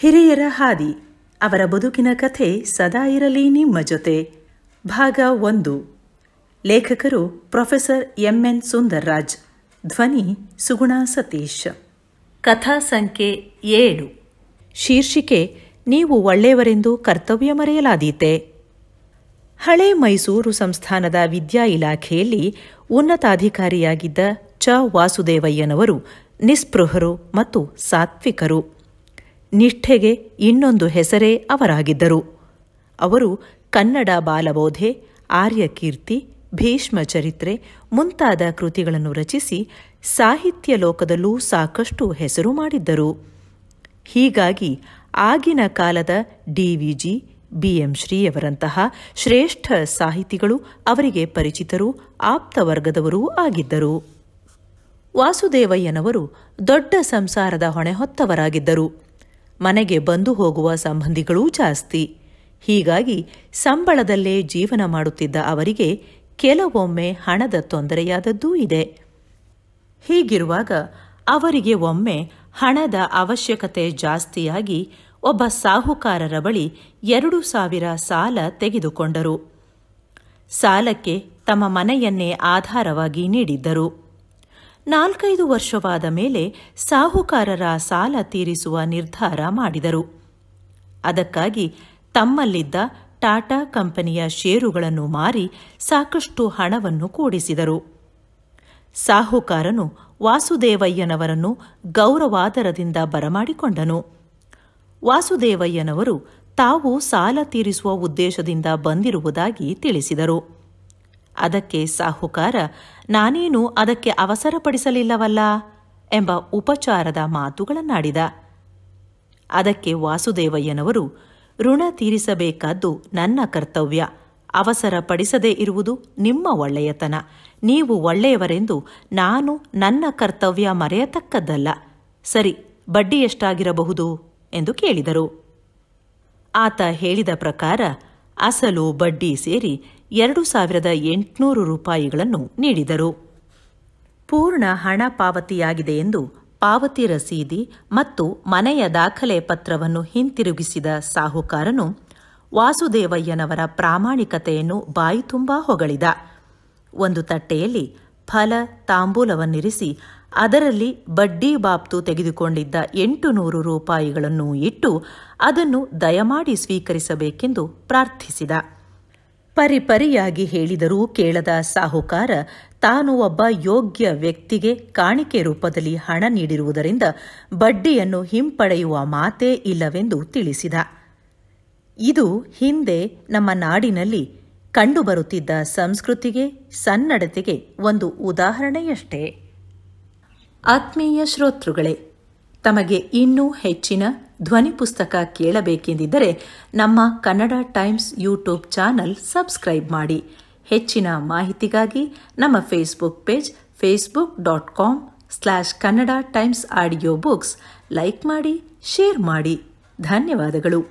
ಹಿರಿಯರ ಹಾದಿ ಅವರ ಬದುಕಿನ ಕಥೆ ಸದಾ ಇರಲಿ ನಿಮ್ಮ ಜೊತೆ ಭಾಗ ಒಂದು ಲೇಖಕರು ಪ್ರೊಫೆಸರ್ ಎಂಎನ್ ಸುಂದರ್ರಾಜ್ ಧ್ವನಿ ಸುಗುಣ ಸತೀಶ್ ಕಥಾ ಸಂಖ್ಯೆ ಏಳು ಶೀರ್ಷಿಕೆ ನೀವು ಒಳ್ಳೆಯವರೆಂದು ಕರ್ತವ್ಯ ಮರೆಯಲಾದೀತೆ ಹಳೆ ಮೈಸೂರು ಸಂಸ್ಥಾನದ ವಿದ್ಯಾ ಇಲಾಖೆಯಲ್ಲಿ ಉನ್ನತಾಧಿಕಾರಿಯಾಗಿದ್ದ ಚ ವಾಸುದೇವಯ್ಯನವರು ನಿಸ್ಪೃಹರು ಮತ್ತು ಸಾತ್ವಿಕರು ನಿಷ್ಠೆಗೆ ಇನ್ನೊಂದು ಹೆಸರೇ ಅವರಾಗಿದ್ದರು ಅವರು ಕನ್ನಡ ಬಾಲಬೋಧೆ ಆರ್ಯಕೀರ್ತಿ ಭೀಷ್ಮ ಚರಿತ್ರೆ ಮುಂತಾದ ಕೃತಿಗಳನ್ನು ರಚಿಸಿ ಸಾಹಿತ್ಯ ಲೋಕದಲ್ಲೂ ಸಾಕಷ್ಟು ಹೆಸರು ಮಾಡಿದ್ದರು ಹೀಗಾಗಿ ಆಗಿನ ಕಾಲದ ಡಿ ಬಿಎಂ ಜಿ ಶ್ರೀಯವರಂತಹ ಶ್ರೇಷ್ಠ ಸಾಹಿತಿಗಳು ಅವರಿಗೆ ಪರಿಚಿತರೂ ಆಪ್ತವರ್ಗದವರೂ ಆಗಿದ್ದರು ವಾಸುದೇವಯ್ಯನವರು ದೊಡ್ಡ ಸಂಸಾರದ ಹೊಣೆ ಹೊತ್ತವರಾಗಿದ್ದರು ಮನೆಗೆ ಬಂದು ಹೋಗುವ ಸಂಬಂಧಿಗಳೂ ಜಾಸ್ತಿ ಹೀಗಾಗಿ ಸಂಬಳದಲ್ಲೇ ಜೀವನ ಮಾಡುತ್ತಿದ್ದ ಅವರಿಗೆ ಕೆಲವೊಮ್ಮೆ ಹಣದ ತೊಂದರೆಯಾದದ್ದೂ ಇದೆ ಹೀಗಿರುವಾಗ ಅವರಿಗೆ ಒಮ್ಮೆ ಹಣದ ಅವಶ್ಯಕತೆ ಜಾಸ್ತಿಯಾಗಿ ಒಬ್ಬ ಸಾಹುಕಾರರ ಬಳಿ ಎರಡು ಸಾವಿರ ಸಾಲ ತೆಗೆದುಕೊಂಡರು ಸಾಲಕ್ಕೆ ತಮ್ಮ ಮನೆಯನ್ನೇ ಆಧಾರವಾಗಿ ನೀಡಿದ್ದರು ನಾಲ್ಕೈದು ವರ್ಷವಾದ ಮೇಲೆ ಸಾಹುಕಾರರ ಸಾಲ ತೀರಿಸುವ ನಿರ್ಧಾರ ಮಾಡಿದರು ಅದಕ್ಕಾಗಿ ತಮ್ಮಲ್ಲಿದ್ದ ಟಾಟಾ ಕಂಪನಿಯ ಷೇರುಗಳನ್ನು ಮಾರಿ ಸಾಕಷ್ಟು ಹಣವನ್ನು ಕೂಡಿಸಿದರು ಸಾಹುಕಾರನು ವಾಸುದೇವಯ್ಯನವರನ್ನು ಗೌರವಾದರದಿಂದ ಬರಮಾಡಿಕೊಂಡನು ವಾಸುದೇವಯ್ಯನವರು ತಾವು ಸಾಲ ತೀರಿಸುವ ಉದ್ದೇಶದಿಂದ ಬಂದಿರುವುದಾಗಿ ತಿಳಿಸಿದರು ಅದಕ್ಕೆ ಸಾಹುಕಾರ ನಾನೇನು ಅದಕ್ಕೆ ಅವಸರಪಡಿಸಲಿಲ್ಲವಲ್ಲ ಎಂಬ ಉಪಚಾರದ ಮಾತುಗಳನ್ನಾಡಿದ ಅದಕ್ಕೆ ವಾಸುದೇವಯ್ಯನವರು ಋಣ ತೀರಿಸಬೇಕಾದ್ದು ನನ್ನ ಕರ್ತವ್ಯ ಅವಸರ ಪಡಿಸದೇ ಇರುವುದು ನಿಮ್ಮ ಒಳ್ಳೆಯತನ ನೀವು ಒಳ್ಳೆಯವರೆಂದು ನಾನು ನನ್ನ ಕರ್ತವ್ಯ ಮರೆಯತಕ್ಕದ್ದಲ್ಲ ಸರಿ ಬಡ್ಡಿ ಎಷ್ಟಾಗಿರಬಹುದು ಎಂದು ಕೇಳಿದರು ಆತ ಹೇಳಿದ ಪ್ರಕಾರ ಅಸಲು ಬಡ್ಡಿ ಸೇರಿ ಎರಡು ಸಾವಿರದ ಎಂಟುನೂರು ರೂಪಾಯಿಗಳನ್ನು ನೀಡಿದರು ಪೂರ್ಣ ಹಣ ಪಾವತಿಯಾಗಿದೆ ಎಂದು ಪಾವತಿ ರಸೀದಿ ಮತ್ತು ಮನೆಯ ದಾಖಲೆ ಪತ್ರವನ್ನು ಹಿಂತಿರುಗಿಸಿದ ಸಾಹುಕಾರನು ವಾಸುದೇವಯ್ಯನವರ ಪ್ರಾಮಾಣಿಕತೆಯನ್ನು ಬಾಯಿ ತುಂಬಾ ಹೊಗಳಿದ ಒಂದು ತಟ್ಟೆಯಲ್ಲಿ ಫಲ ತಾಂಬೂಲವನ್ನಿರಿಸಿ ಅದರಲ್ಲಿ ಬಡ್ಡಿ ಬಾಪ್ತು ತೆಗೆದುಕೊಂಡಿದ್ದ ಎಂಟು ನೂರು ರೂಪಾಯಿಗಳನ್ನು ಇಟ್ಟು ಅದನ್ನು ದಯಮಾಡಿ ಸ್ವೀಕರಿಸಬೇಕೆಂದು ಪ್ರಾರ್ಥಿಸಿದ ಪರಿಪರಿಯಾಗಿ ಹೇಳಿದರೂ ಕೇಳದ ಸಾಹುಕಾರ ತಾನು ಒಬ್ಬ ಯೋಗ್ಯ ವ್ಯಕ್ತಿಗೆ ಕಾಣಿಕೆ ರೂಪದಲ್ಲಿ ಹಣ ನೀಡಿರುವುದರಿಂದ ಬಡ್ಡಿಯನ್ನು ಹಿಂಪಡೆಯುವ ಮಾತೇ ಇಲ್ಲವೆಂದು ತಿಳಿಸಿದ ಇದು ಹಿಂದೆ ನಮ್ಮ ನಾಡಿನಲ್ಲಿ ಕಂಡುಬರುತ್ತಿದ್ದ ಸಂಸ್ಕೃತಿಗೆ ಸನ್ನಡತೆಗೆ ಒಂದು ಉದಾಹರಣೆಯಷ್ಟೇ ಆತ್ಮೀಯ ಶ್ರೋತೃಗಳೇ ತಮಗೆ ಇನ್ನೂ ಹೆಚ್ಚಿನ ಧ್ವನಿ ಪುಸ್ತಕ ಕೇಳಬೇಕೆಂದಿದ್ದರೆ ನಮ್ಮ Kannada Times YouTube channel subscribe ಮಾಡಿ ಹೆಚ್ಚಿನ ಮಾಹಿತಿಗಾಗಿ ನಮ್ಮ Facebook page Facebook dot com slash Kannada Times audio books like ಮಾಡಿ ಶೇರ್ ಮಾಡಿ ಧನ್ಯವಾದಗಳು